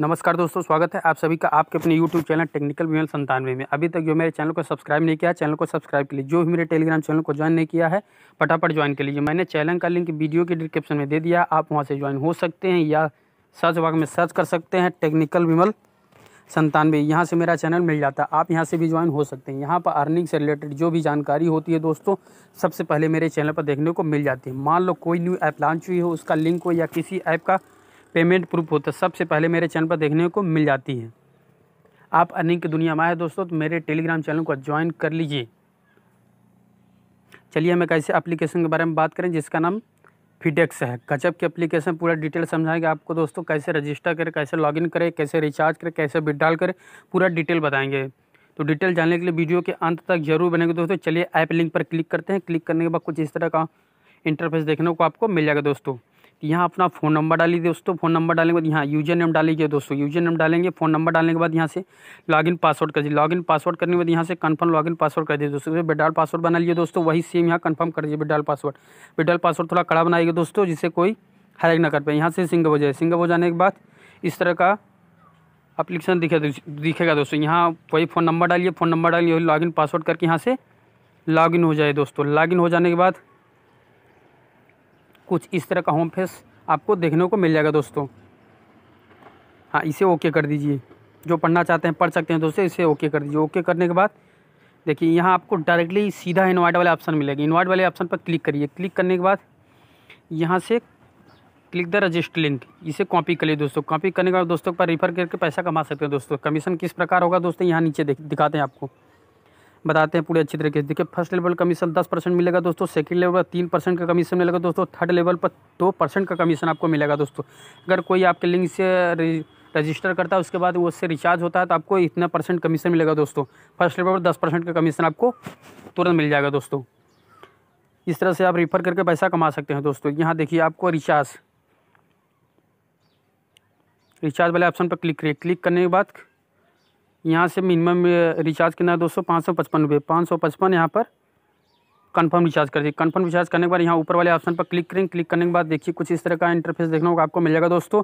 नमस्कार दोस्तों स्वागत है आप सभी का आपके अपने यूट्यूब चैनल टेक्निकल विमल संतानवे में अभी तक जो मेरे चैनल को सब्सक्राइब नहीं किया चैनल को सब्सक्राइब के लिए जो भी मेरे टेलीग्राम चैनल को ज्वाइन नहीं किया है फटाफट ज्वाइन कर लीजिए मैंने चैनल का लिंक वीडियो के डिस्क्रिप्शन में दे दिया आप वहाँ से ज्वाइन हो सकते हैं या सर्च बाग में सर्च कर सकते हैं टेक्निकल विमल संतानवे यहाँ से मेरा चैनल मिल जाता है आप यहाँ से भी ज्वाइन हो सकते हैं यहाँ पर अर्निंग से रिलेटेड जो भी जानकारी होती है दोस्तों सबसे पहले मेरे चैनल पर देखने को मिल जाती है मान लो कोई न्यू ऐप लॉन्च हुई हो उसका लिंक हो या किसी ऐप का पेमेंट प्रूफ होता है सबसे पहले मेरे चैनल पर देखने को मिल जाती है आप अर्निंग की दुनिया में आए दोस्तों तो मेरे टेलीग्राम चैनल को ज्वाइन कर लीजिए चलिए हम एक ऐसे एप्लीकेशन के बारे में बात करें जिसका नाम फिडेक्स है गजब की एप्लीकेशन पूरा डिटेल समझाएंगे आपको दोस्तों कैसे रजिस्टर करें कैसे लॉगिन करें कैसे रिचार्ज करें कैसे विड्रॉल करें पूरा डिटेल बताएंगे तो डिटेल जानने के लिए वीडियो के अंत तक जरूर बनेंगे दोस्तों चलिए ऐप लिंक पर क्लिक करते हैं क्लिक करने के बाद कुछ इस तरह का इंटरफेस देखने को आपको मिल जाएगा दोस्तों कि यहाँ अपना फ़ोन नंबर डाली दोस्तों फ़ोन नंबर डालने के बाद यहाँ यूजर नेम डालेंगे दोस्तों यूजर नेम डालेंगे फ़ोन नंबर डालने के बाद यहाँ से लॉगिन पासवर्ड कर लॉग लॉगिन पासवर्ड करने के बाद यहाँ से कन्फर्म लॉगिन पासवर्ड कर दिए दोस्तों बेडाल पासवर्ड बना लीजिए दोस्तों वही सेम यहाँ कन्फर्म कर दिए बेडाल पासवर्ड बेडाल पासवर्ड थोड़ा कड़ा बनाएगा दोस्तों जिससे कोई हैक ना कर पाए यहाँ से सिंगल हो जाए सिंगल हो जाने के बाद इस तरह का अप्लीकेशन दिखे दिखेगा दोस्तों यहाँ वही फ़ोन नंबर डालिए फ़ोन नंबर डालिए लॉगिन पासवर्ड करके यहाँ से लॉगिन हो जाए दोस्तों लॉगिन हो जाने के बाद कुछ इस तरह का होम फेस आपको देखने को मिल जाएगा दोस्तों हाँ इसे ओके कर दीजिए जो पढ़ना चाहते हैं पढ़ सकते हैं दोस्तों इसे ओके कर दीजिए ओके करने के बाद देखिए यहाँ आपको डायरेक्टली सीधा इन्वाइट वाले ऑप्शन मिलेगा इन्वाइट वाले ऑप्शन पर क्लिक करिए क्लिक करने के बाद यहाँ से क्लिक द रजिस्ट लिंक इसे कॉपी करिए दोस्तों कॉपी करने के बाद दोस्तों पर रिफ़र करके पैसा कमा सकते हैं दोस्तों कमीशन किस प्रकार होगा दोस्तों यहाँ नीचे दिखाते हैं आपको बताते हैं पूरे अच्छी तरीके से देखिए फर्स्ट लेवल कमीशन दस परसेंट मिलेगा दोस्तों सेकंड लेवल पर तीन परसेंट का कमीशन मिलेगा दोस्तों थर्ड लेवल पर दो परसेंट का कमीशन आपको मिलेगा दोस्तों अगर कोई आपके लिंक से रजिस्टर करता है उसके बाद वो उससे रिचार्ज होता है तो आपको इतना परसेंट कमीशन मिलेगा दोस्तों फर्स्ट लेवल पर दस परसेंट का कमीशन आपको तुरंत मिल जाएगा दोस्तों इस तरह से आप रिफ़र करके पैसा कमा सकते हैं दोस्तों यहाँ देखिए आपको रिचार्ज रिचार्ज वाले ऑप्शन पर क्लिक करिए क्लिक करने के बाद यहाँ से मिनिमम रिचार्ज कितना है दोस्तों पाँच सौ पचपन रुपये पाँच सौ पचपन यहाँ पर कंफर्म रिचार्ज कर दिए कंफर्म रिचार्ज करने के बाद यहाँ ऊपर वाले ऑप्शन पर क्लिक करें क्लिक करने के बाद देखिए कुछ इस तरह का इंटरफेस देखने को आपको मिल जाएगा दोस्तों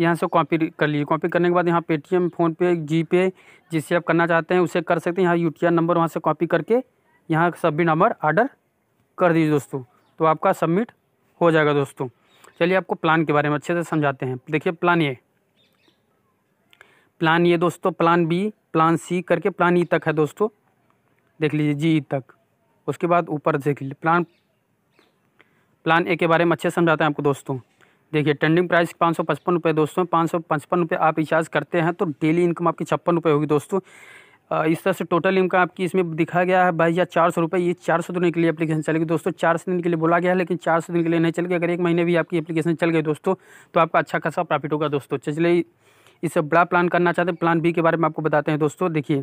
यहाँ से कॉपी कर लीजिए कॉपी करने के बाद यहाँ पेटीएम फ़ोनपे जी पे जिससे आप करना चाहते हैं उसे कर सकते हैं यहाँ यू नंबर वहाँ से कॉपी करके यहाँ सभी नंबर आर्डर कर दीजिए दोस्तों तो आपका सबमिट हो जाएगा दोस्तों चलिए आपको प्लान के बारे में अच्छे से समझाते हैं देखिए प्लान ये प्लान ये दोस्तों प्लान बी प्लान सी करके प्लान ई e तक है दोस्तों देख लीजिए जी ई e तक उसके बाद ऊपर देख लीजिए प्लान प्लान ए के बारे में अच्छे समझाते हैं आपको दोस्तों देखिए टेंडिंग प्राइस पाँच सौ पचपन रुपये दोस्तों पाँच सौ पचपन रुपये आप रिचार्ज करते हैं तो डेली इनकम आपकी छप्पन रुपये होगी दोस्तों इस तरह से टोटल इनकम आपकी इसमें दिखा गया है बाईस हज़ार चार सौ रुपये ये चार सौ दिन के लिए एप्लीकेशन चलेगी दोस्तों चार सौ दिन के लिए बोला गया है लेकिन चार सौ दिन के लिए नहीं चल गया अगर एक महीने भी आपकी एप्लीकेशन चल गई दोस्तों तो आपका अच्छा खासा प्रॉफिट होगा दोस्तों चलिए इससे बड़ा प्लान करना चाहते हैं प्लान बी के बारे में आपको बताते हैं दोस्तों देखिए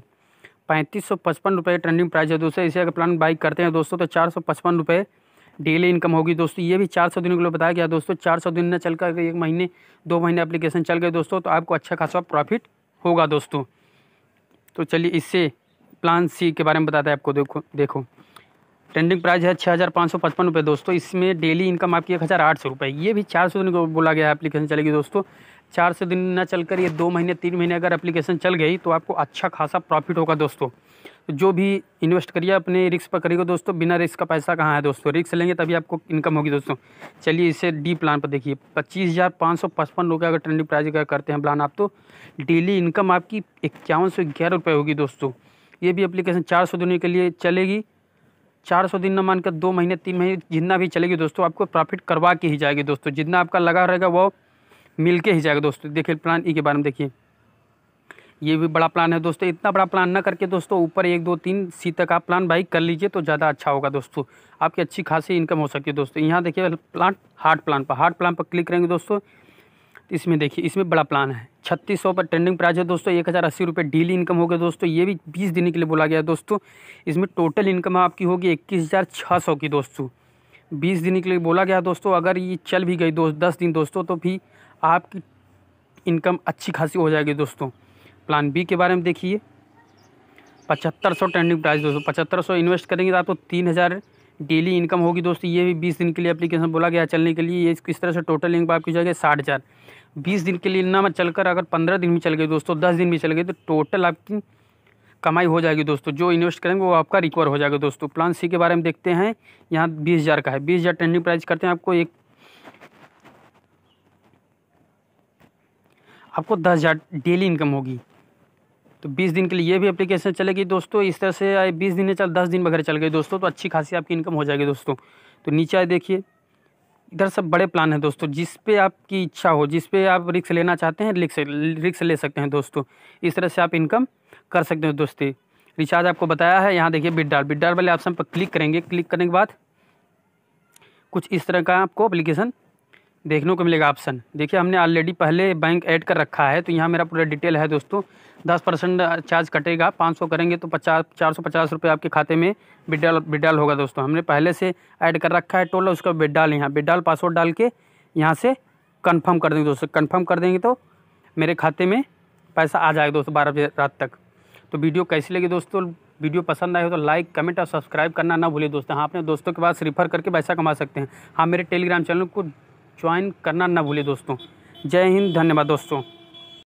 पैंतीस सौ पचपन रुपये ट्रेंडिंग प्राइस है दोस्तों इसे अगर प्लान बाइक करते हैं दोस्तों तो चार सौ पचपन रुपये डेली इनकम होगी दोस्तों ये भी चार सौ दिनों के लिए बताया गया दोस्तों चार सौ दिन ना चल कर एक महीने दो महीने एप्लीकेशन चल गए दोस्तों तो आपको अच्छा खासा प्रॉफिट होगा दोस्तों तो चलिए इससे प्लान सी के बारे में बताते हैं आपको देखो देखो ट्रेंडिंग प्राइस है छः हज़ार पाँच सौ पचपन रुपये दोस्तों इसमें डेली इनकम आपकी एक हज़ार आठ सौ रुपये ये भी चार सौ दिन को बोला गया है एप्लीकेशन चलेगी दोस्तों चार से दिन ना चलकर ये दो महीने तीन महीने अगर एप्लीकेशन चल गई तो आपको अच्छा खासा प्रॉफिट होगा दोस्तों जो भी इन्वेस्ट करिए अपने रिक्स पर करिएगा दोस्तों बिना रिस्क का पैसा कहाँ है दोस्तों रिक्स लेंगे तभी आपको इनकम होगी दोस्तों चलिए इसे डी प्लान पर देखिए पच्चीस हज़ार पाँच सौ पचपन रुपये अगर ट्रेंडिंग प्राइस अगर करते हैं प्लान आप तो डेली इनकम आपकी इक्यावन सौ ग्यारह रुपये होगी दोस्तों ये भी अप्लीकेशन चार सौ दिनों के लिए चलेगी चार सौ दिन न मानकर दो महीने तीन महीने जितना भी चलेगी दोस्तों आपको प्रॉफिट करवा के ही जाएगी दोस्तों जितना आपका लगा रहेगा वो मिल के ही जाएगा दोस्तों देखिए प्लान ई e के बारे में देखिए ये भी बड़ा प्लान है दोस्तों इतना बड़ा प्लान ना करके दोस्तों ऊपर एक दो तीन सी तक आप प्लान बाई कर लीजिए तो ज़्यादा अच्छा होगा दोस्तों आपकी अच्छी खासी इनकम हो सकती है दोस्तों यहाँ देखिए प्लान हार्ड प्लान पर हार्ड प्लान पर क्लिक करेंगे दोस्तों इसमें देखिए इसमें बड़ा प्लान है छत्तीस सौ पर ट्रेंडिंग प्राइस है दोस्तों एक हज़ार अस्सी रुपये डेली इनकम गया दोस्तों ये भी बीस दिन के लिए बोला गया है दोस्तों इसमें टोटल इनकम आपकी होगी इक्कीस हज़ार छः सौ की दोस्तों बीस दिन के लिए बोला गया दोस्तों अगर ये चल भी गई दो दस दिन दोस्तों तो भी आपकी इनकम अच्छी खासी हो जाएगी दोस्तों प्लान बी के बारे में देखिए पचहत्तर सौ ट्रेंडिंग प्राइस दोस्तों पचहत्तर सौ इन्वेस्ट करेंगे तो आपको तीन हज़ार डेली इनकम होगी दोस्तों ये भी बीस दिन के लिए एप्लीकेशन बोला गया चलने के लिए ये किस तरह से टोटल इनकम आपकी हो जाएगी साठ हज़ार बीस दिन के लिए चल चलकर अगर पंद्रह दिन भी चल गए दोस्तों दस दिन भी चल गए तो टोटल आपकी कमाई हो जाएगी दोस्तों जो इन्वेस्ट करेंगे वो आपका रिकवर हो जाएगा दोस्तों प्लान सी के बारे में देखते हैं यहाँ बीस हज़ार का है बीस हज़ार ट्रेंडिंग प्राइस करते हैं आपको एक आपको दस हज़ार डेली इनकम होगी तो बीस दिन के लिए ये भी अप्लीकेशन चलेगी दोस्तों इस तरह से बीस दिन चल दस दिन वगैरह चल गए दोस्तों तो अच्छी खासी आपकी इनकम हो जाएगी दोस्तों तो नीचे आए देखिए इधर सब बड़े प्लान हैं दोस्तों जिस पे आपकी इच्छा हो जिस पे आप रिक्स लेना चाहते हैं रिक्स रिक्स ले सकते हैं दोस्तों इस तरह से आप इनकम कर सकते हो दोस्ती रिचार्ज आपको बताया है यहाँ देखिए बिडार बिडार वाले ऑप्शन पर क्लिक करेंगे क्लिक करने के बाद कुछ इस तरह का आपको अप्लीकेशन देखने को मिलेगा ऑप्शन देखिए हमने ऑलरेडी पहले बैंक ऐड कर रखा है तो यहाँ मेरा पूरा डिटेल है दोस्तों दस परसेंट चार्ज कटेगा पाँच सौ करेंगे तो पचास चार सौ पचास रुपये आपके खाते में विड्रॉल विड्रॉल होगा दोस्तों हमने पहले से ऐड कर रखा है टोल उसका विड्रॉल यहाँ विड्रॉल पासवर्ड डाल के यहाँ से कन्फर्म कर देंगे दोस्तों कन्फर्म कर देंगे तो मेरे खाते में पैसा आ जाएगा दोस्तों बारह बजे रात तक तो वीडियो कैसी लगी दोस्तों वीडियो पसंद आए हो तो लाइक कमेंट और सब्सक्राइब करना ना भूलिए दोस्तों हाँ अपने दोस्तों के पास रिफर करके पैसा कमा सकते हैं हाँ मेरे टेलीग्राम चैनल को ज्वाइन करना ना भूलें दोस्तों जय हिंद धन्यवाद दोस्तों